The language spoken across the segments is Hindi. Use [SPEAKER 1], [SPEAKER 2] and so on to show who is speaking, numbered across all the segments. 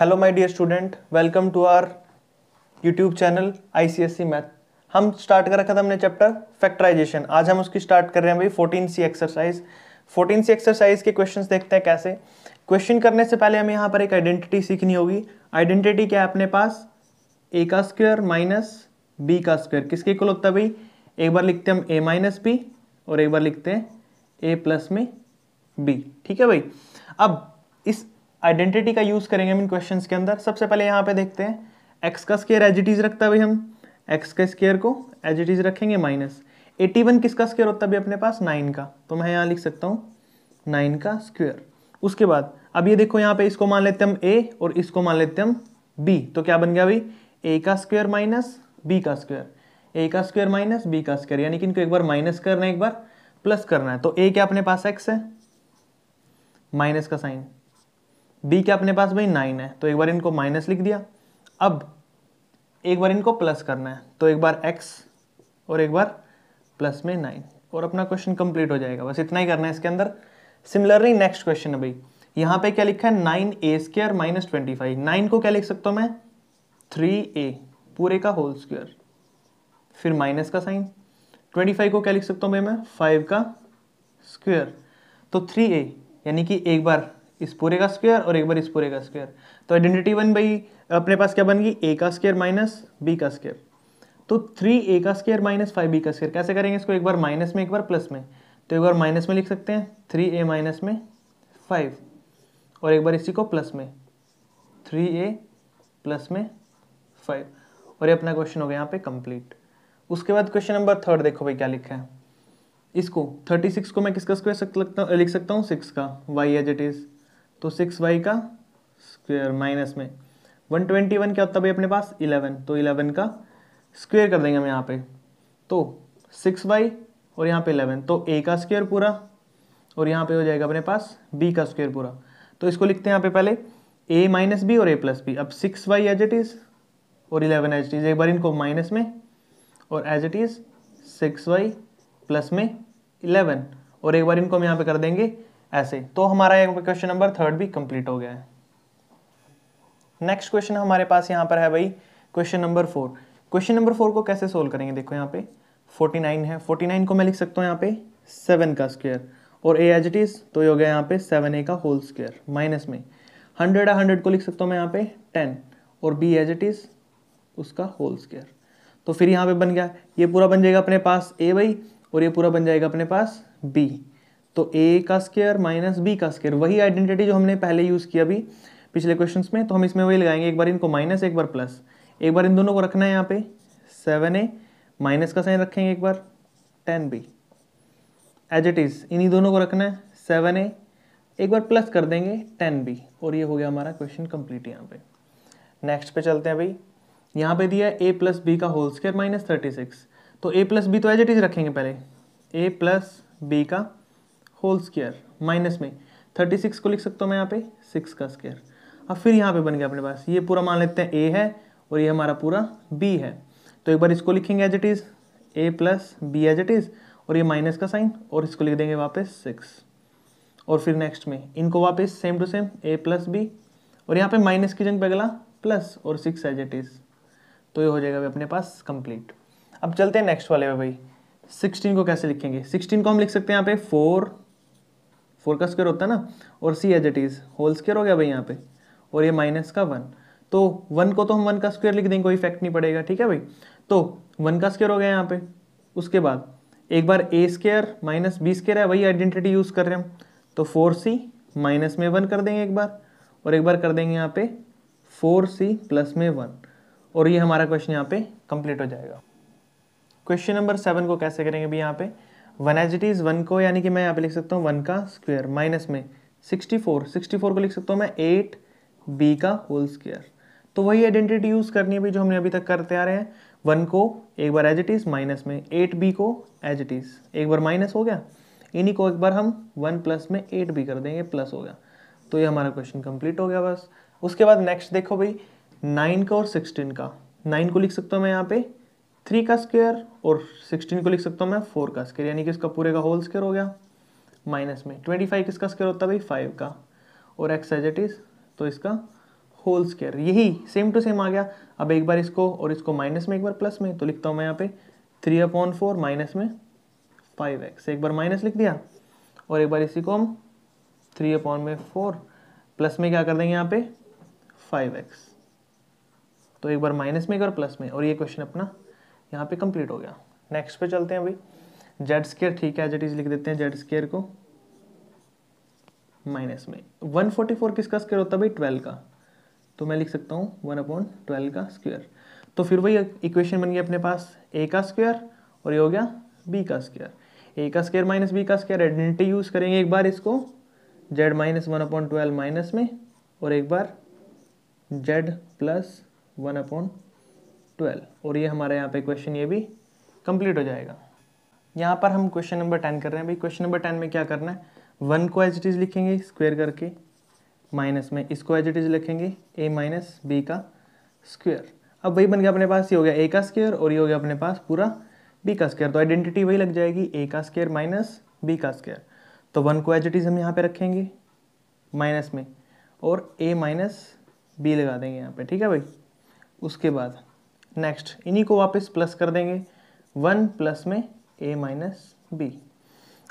[SPEAKER 1] hello my dear student welcome to our YouTube channel ICSC math हम स्टार्ट कर रखा था हमने चैप्टर फैक्टराइजेशन आज हम उसकी स्टार्ट कर रहे हैं भाई fourteen C exercise fourteen C exercise के क्वेश्चन देखते हैं कैसे क्वेश्चन करने से पहले हमें यहाँ पर एक आइडेंटिटी सीखनी होगी आइडेंटिटी क्या है अपने पास ए का स्क्वेयर माइनस बी का स्क्वेयर किसके कुल होता है भाई एक बार लिखते हैं हम ए माइनस बी और एक बार लिखते हैं ए प्लस में बी ठीक है भाई अब इस आइडेंटिटी का यूज़ करेंगे हम इन क्वेश्चंस के अंदर सबसे पहले यहाँ पे देखते हैं एक्स का स्केयर एजिटीज रखता है भाई हम एक्स का स्केयर को एजिटीज रखेंगे माइनस एटी वन किसका स्केयर होता है अपने पास नाइन का तो मैं यहाँ लिख सकता हूँ नाइन का स्क्वेयर उसके बाद अब ये देखो यहाँ पे इसको मान लेते हम ए और इसको मान लेते हम बी तो क्या बन गया भाई ए का स्क्वेयर माइनस बी का स्क्वेयर ए का स्क्वेयर माइनस बी का स्क्वेयर यानी कि इनको एक बार माइनस करना है एक बार प्लस करना है तो ए क्या अपने पास एक्स है माइनस का साइन बी क्या अपने पास भाई नाइन है तो एक बार इनको माइनस लिख दिया अब एक बार इनको प्लस करना है तो एक बार एक्स और एक बार प्लस में नाइन और अपना क्वेश्चन कंप्लीट हो जाएगा बस इतना ही करना है इसके अंदर सिमिलरली नेक्स्ट क्वेश्चन है भाई यहाँ पे क्या लिखा है nine A square minus twenty five nine को क्या लिख सकता हूँ मैं थ्री ए पूरे का होल स्क्र फिर माइनस का साइन ट्वेंटी फाइव को क्या लिख सकता हूँ भाई मैं फाइव का स्क्वेयर तो थ्री ए यानी कि एक बार इस पूरे का स्क्वायर और एक बार इस पूरे का स्क्वायर तो आइडेंटिटी वन भाई अपने पास क्या बन गई ए का स्क्वायर माइनस बी का स्क्वायर तो थ्री ए का स्क्वायर माइनस फाइव बी का स्क्वायर कैसे करेंगे इसको एक बार माइनस में एक बार प्लस में तो एक बार माइनस में लिख सकते हैं थ्री ए माइनस में फाइव और एक बार इसी को प्लस में थ्री ए प्लस में फाइव और ये अपना क्वेश्चन हो गया यहाँ पे कंप्लीट उसके बाद क्वेश्चन नंबर थर्ड देखो भाई क्या लिखा है इसको थर्टी सिक्स को मैं किसका स्क्वायर लिख सकता हूँ सिक्स का वाई एज इट इज़ तो सिक्स वाई का स्क्वेयर माइनस में वन ट्वेंटी वन क्या होता है भाई अपने पास इलेवन तो इलेवन का स्क्वेयर कर देंगे हम यहाँ पे तो सिक्स वाई और यहाँ पे इलेवन तो ए का स्क्वेयर पूरा और यहाँ पे हो जाएगा अपने पास बी का स्क्वेयर पूरा तो इसको लिखते हैं यहाँ पे पहले ए माइनस बी और ए प्लस बी अब six Y as it is और इलेवन एज इट इज़ एक बार इनको माइनस में और as it is six Y plus में इलेवन और एक बार इनको हम यहाँ पे कर देंगे ऐसे तो हमारा यहाँ पर क्वेश्चन नंबर थर्ड भी कंप्लीट हो गया है नेक्स्ट क्वेश्चन हमारे पास यहाँ पर है भाई question number four question number four को कैसे सोल्व करेंगे देखो यहाँ पे फोर्टी नाइन है फोर्टी नाइन को मैं लिख सकता हूँ यहाँ पे सेवन का स्क्वेयर और ए एज इट इज़ तो ये हो गया यहाँ पे सेवन ए का होल स्क्वेयर माइनस में हंड्रेड हंड्रेड को लिख सकता हूँ मैं यहाँ पे टेन और बी एज इट इज़ उसका होल स्क्वेयर तो फिर यहाँ पे बन गया ये पूरा बन जाएगा अपने पास ए भाई और ये पूरा बन जाएगा अपने पास बी तो ए का स्केयर माइनस बी का स्केयर वही आइडेंटिटी जो हमने पहले यूज़ किया अभी पिछले क्वेश्चन में तो हम इसमें वही लगाएंगे एक बार इनको माइनस एक बार प्लस एक बार इन दोनों को रखना है यहाँ पे सेवन ए माइनस का साइन रखेंगे एक बार ten B as it is इन्हीं दोनों को रखना है सेवन ए एक बार प्लस कर देंगे टेन बी और ये हो गया हमारा क्वेश्चन कंप्लीट यहाँ पे नेक्स्ट पे चलते हैं भाई यहाँ पे दिया ए प्लस बी का whole square minus thirty six तो ए प्लस बी तो एज इट इज़ रखेंगे पहले ए प्लस बी का होल स्केयर माइनस में थर्टी सिक्स को लिख सकता हूँ मैं यहाँ पे सिक्स का स्केयर अब फिर यहाँ पे बन गया अपने पास ये पूरा मान लेते हैं ए है और ये हमारा पूरा बी है तो एक बार इसको लिखेंगे as it is A plus B as it is और ये माइनस का साइन और इसको लिख देंगे वापस सिक्स और फिर नेक्स्ट में इनको वापस same to same A plus B और यहाँ पे माइनस की जंग बगला प्लस और सिक्स एज इट इज़ तो ये हो जाएगा अपने पास कंप्लीट अब चलते हैं नेक्स्ट वाले में भाई सिक्सटीन को कैसे लिखेंगे सिक्सटीन को हम लिख सकते हैं यहाँ पे फोर फोर का स्क्वेयर होता है ना और C as it is whole square हो गया भाई यहाँ पे और ये माइनस का वन तो वन को तो हम वन का स्क्वेयर लिख देंगे कोई इफेक्ट नहीं पड़ेगा ठीक है भाई तो वन का स्क्वेयर हो गया यहाँ पे उसके बाद एक बार A square minus B square है वही आइडेंटिटी यूज़ कर रहे हैं हम तो फोर सी माइनस में वन कर देंगे एक बार और एक बार कर देंगे यहाँ पे फोर सी प्लस में वन और ये हमारा क्वेश्चन यहाँ पे कंप्लीट हो जाएगा क्वेश्चन नंबर सेवन को कैसे करेंगे भाई यहाँ पे वन इट इज वन को यानी कि मैं यहाँ पे लिख सकता हूँ वन का स्क्वेयर माइनस में सिक्सटी फोर सिक्सटी फोर को लिख सकता हूँ मैं एट बी का होल स्क्वेयर तो वही आइडेंटिटी यूज़ करनी है भी जो हमने अभी तक करते आ रहे हैं वन को एक बार एज इट इज़ माइनस में एट बी को एज इट इज़ एक बार माइनस हो गया इन्हीं को एक बार हम वन प्लस में एट बी कर देंगे प्लस हो गया तो ये हमारा क्वेश्चन कंप्लीट हो गया बस उसके बाद नेक्स्ट देखो भाई नाइन का और सिक्सटीन का नाइन को लिख सकता हूँ मैं यहाँ पे थ्री का स्केयर और सिक्सटीन को लिख सकता हूँ मैं फोर का स्केयर यानी कि इसका पूरे का होल स्केयर हो गया माइनस में ट्वेंटी फाइव किसका स्केयर होता है भाई फाइव का और एक्स एज इट इज़ तो इसका होल स्केयर यही सेम टू सेम आ गया अब एक बार इसको और इसको माइनस में एक बार प्लस में तो लिखता हूँ मैं यहाँ पे थ्री अपॉन फोर माइनस में फाइव एक्स एक बार माइनस लिख दिया और एक बार इसी को हम थ्री अपॉन में फोर प्लस में क्या कर देंगे यहाँ पे फाइव एक्स तो एक बार माइनस में एक बार प्लस में और ये क्वेश्चन अपना यहाँ पे कंप्लीट हो गया नेक्स्ट पे चलते हैं भाई जेड स्केयर ठीक है जेड इज लिख देते हैं जेड स्केयर को माइनस में वन फोर्टी फोर किसका स्केयर होता है भाई ट्वेल्व का तो मैं लिख सकता हूँ वन अपॉन ट्वेल्व का स्क्वेयर तो फिर वही इक्वेशन बन गया अपने पास ए का स्क्वेयर और ये हो गया बी का स्क्वेयर ए का स्क्वेयर माइनस बी का स्क्वेयर आइडेंटिटी यूज़ करेंगे एक बार इसको Z minus one upon twelve minus में और एक बार Z plus one upon twelve और ये हमारे यहाँ पे क्वेश्चन ये भी कंप्लीट हो जाएगा यहाँ पर हम क्वेश्चन नंबर टेन कर रहे हैं भाई क्वेश्चन नंबर टेन में क्या करना है वन को एज इट इज़ लिखेंगे स्क्वेयर करके माइनस में इसको एज इट इज़ लिखेंगे ए माइनस बी का स्क्वेयर अब वही बन गया अपने पास ये हो गया ए का स्क्वेयर और ये हो गया अपने पास पूरा बी का स्क्वेयर तो आइडेंटिटी वही लग जाएगी ए का स्क्वेयर माइनस बी का स्क्वेयर तो वन को एज इट इज़ हम यहाँ पर रखेंगे माइनस में और ए माइनस बी लगा देंगे यहाँ पे ठीक है भाई उसके बाद नेक्स्ट इन्हीं को वापस प्लस कर देंगे वन प्लस में ए माइनस बी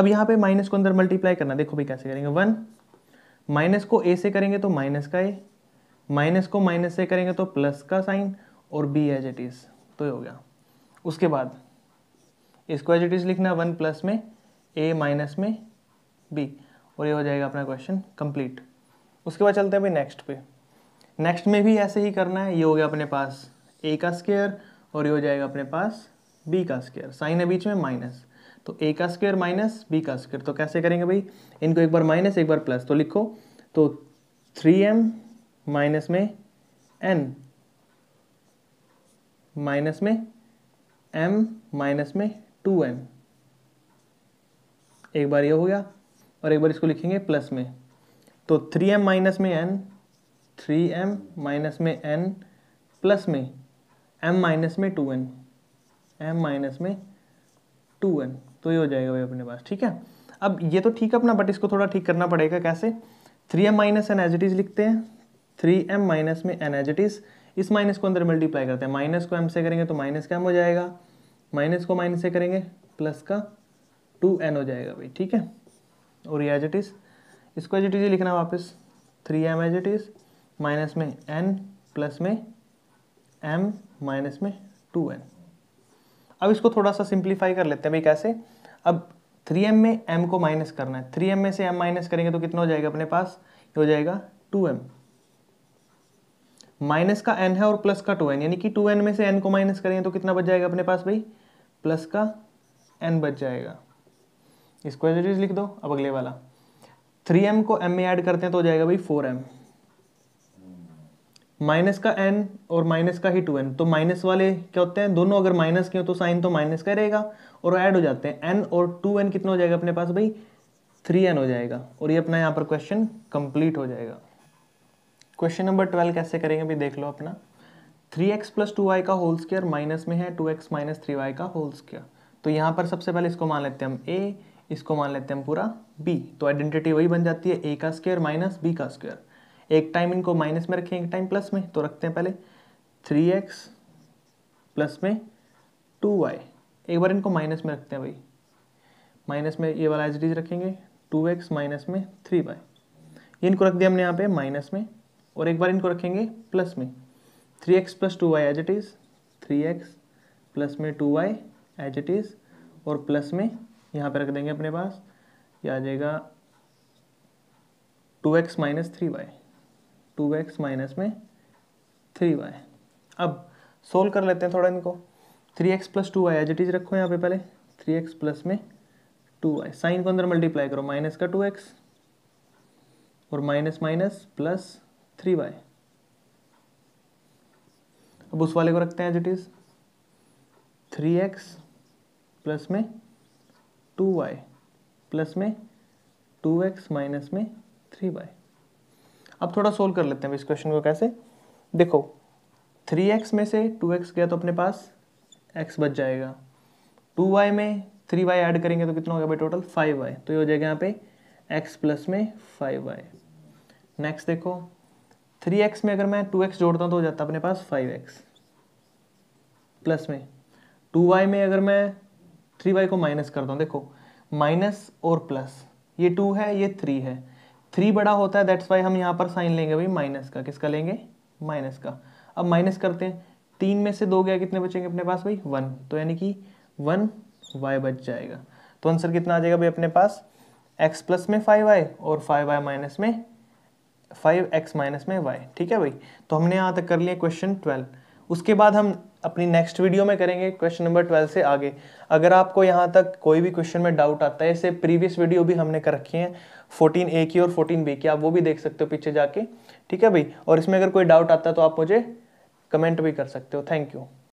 [SPEAKER 1] अब यहाँ पे माइनस को अंदर मल्टीप्लाई करना देखो भाई कैसे करेंगे वन माइनस को ए से करेंगे तो माइनस का ए माइनस को माइनस से करेंगे तो प्लस का साइन और बी एज इट इज़ तो ये हो गया उसके बाद इसको एज इट इज़ लिखना वन प्लस में ए माइनस में बी और ये हो जाएगा अपना क्वेश्चन कंप्लीट उसके बाद चलते हैं भाई नेक्स्ट पे नेक्स्ट में भी ऐसे ही करना है ये हो गया अपने पास ए का स्केयर और ये हो जाएगा अपने पास बी का स्केयर साइन है बीच में माइनस तो ए का स्केयर माइनस बी का स्केयर तो कैसे करेंगे भाई इनको एक बार माइनस एक बार प्लस तो लिखो तो थ्री एम माइनस में एन माइनस में एम माइनस में टू एन एक बार ये हो गया और एक बार इसको लिखेंगे प्लस में तो थ्री एम माइनस में एन थ्री एम माइनस में एन प्लस में एम माइनस में टू एन एम माइनस में टू एन तो ये हो जाएगा भाई अपने पास ठीक है अब ये तो ठीक है अपना बट इसको थोड़ा ठीक करना पड़ेगा कैसे three M minus N as it is लिखते हैं थ्री एम माइनस में एन एज इट इज़ इस माइनस को अंदर मल्टीप्लाई करते हैं माइनस को एम से करेंगे तो माइनस का एम हो जाएगा माइनस को माइनस से करेंगे प्लस का टू एन हो जाएगा भाई ठीक है और ये एज इट इज़ इसको एज इट इज़ लिखना वापस three M as it is minus में एन प्लस में एम माइनस में टू एन अब इसको थोड़ा सा सिंप्लीफाई कर लेते हैं भाई कैसे अब 3m में m को माइनस करना है 3m में से m माइनस करेंगे तो कितना हो जाएगा अपने पास ये हो जाएगा 2m माइनस का n है और प्लस का 2n यानी कि 2n में से n को माइनस करेंगे तो कितना बच जाएगा अपने पास भाई प्लस का n बच जाएगा इसको एज लिख दो अब अगले वाला 3m को m में ऐड करते हैं तो हो जाएगा भाई 4m माइनस का एन और माइनस का ही टू एन तो माइनस वाले क्या होते हैं दोनों अगर माइनस के हो तो साइन तो माइनस का रहेगा और ऐड हो जाते हैं एन और टू एन कितना हो जाएगा अपने पास भाई थ्री एन हो जाएगा और ये अपना यहाँ पर क्वेश्चन कंप्लीट हो जाएगा क्वेश्चन नंबर ट्वेल्व कैसे करेंगे भाई देख लो अपना three X plus two Y का होल स्क्र माइनस में है two X minus three Y का होल स्केयर तो यहाँ पर सबसे पहले इसको मान लेते हैं हम ए इसको मान लेते हैं हम पूरा बी तो आइडेंटिटी वही बन जाती है ए का स्क्र माइनस बी का स्क्र एक टाइम इनको माइनस में रखें एक टाइम प्लस में तो रखते हैं पहले थ्री एक्स प्लस में टू वाई एक बार इनको माइनस में रखते हैं भाई माइनस में ये वाला एच डीज रखेंगे टू एक्स माइनस में थ्री वाई इनको रख दिया हमने यहाँ पे माइनस में और एक बार इनको रखेंगे प्लस में three X plus two Y as it is three X plus में two Y as it is और प्लस में यहाँ पे रख देंगे अपने पास ये आ जाएगा two X minus three Y two X minus में थ्री वाई अब सोल्व कर लेते हैं थोड़ा इनको three X plus two Y as it is रखो यहाँ पे पहले थ्री एक्स प्लस में टू वाई साइन को अंदर मल्टीप्लाई करो माइनस का टू एक्स और minus minus plus three Y अब उस वाले को रखते हैं as it is three X plus में टू वाई प्लस में टू एक्स माइनस में थ्री वाई अब थोड़ा सोल्व कर लेते हैं इस क्वेश्चन को कैसे देखो थ्री एक्स में से टू एक्स गया तो अपने पास एक्स बच जाएगा टू वाई में थ्री वाई ऐड करेंगे तो कितना हो गया टोटल फाइव वाई तो ये हो जाएगा यहाँ पे एक्स प्लस में फाइव वाई नेक्स्ट देखो थ्री एक्स में अगर मैं टू एक्स जोड़ता हूँ तो हो जाता अपने पास फाइव एक्स प्लस में टू वाई में अगर मैं थ्री वाई को माइनस करता हूँ देखो माइनस और प्लस ये टू है ये थ्री है थ्री बड़ा होता है दैट्स वाई हम यहाँ पर साइन लेंगे भाई माइनस का किसका लेंगे माइनस का अब माइनस करते हैं तीन में से दो गया कितने बचेंगे अपने पास भाई वन तो यानी कि वन वाई बच जाएगा तो आंसर कितना आ जाएगा भाई अपने पास एक्स प्लस में फाइव वाई और फाइव वाई माइनस में फाइव एक्स माइनस में वाई ठीक है भाई तो हमने यहाँ तक कर लिया क्वेश्चन ट्वेल्व उसके बाद हम अपनी नेक्स्ट वीडियो में करेंगे क्वेश्चन नंबर ट्वेल्व से आगे अगर आपको यहाँ तक कोई भी क्वेश्चन में डाउट आता है ऐसे प्रीवियस वीडियो भी हमने कर रखी है फोर्टीन ए की और फोर्टीन बी की आप वो भी देख सकते हो पीछे जाके ठीक है भाई और इसमें अगर कोई डाउट आता है तो आप मुझे कमेंट भी कर सकते हो थैंक यू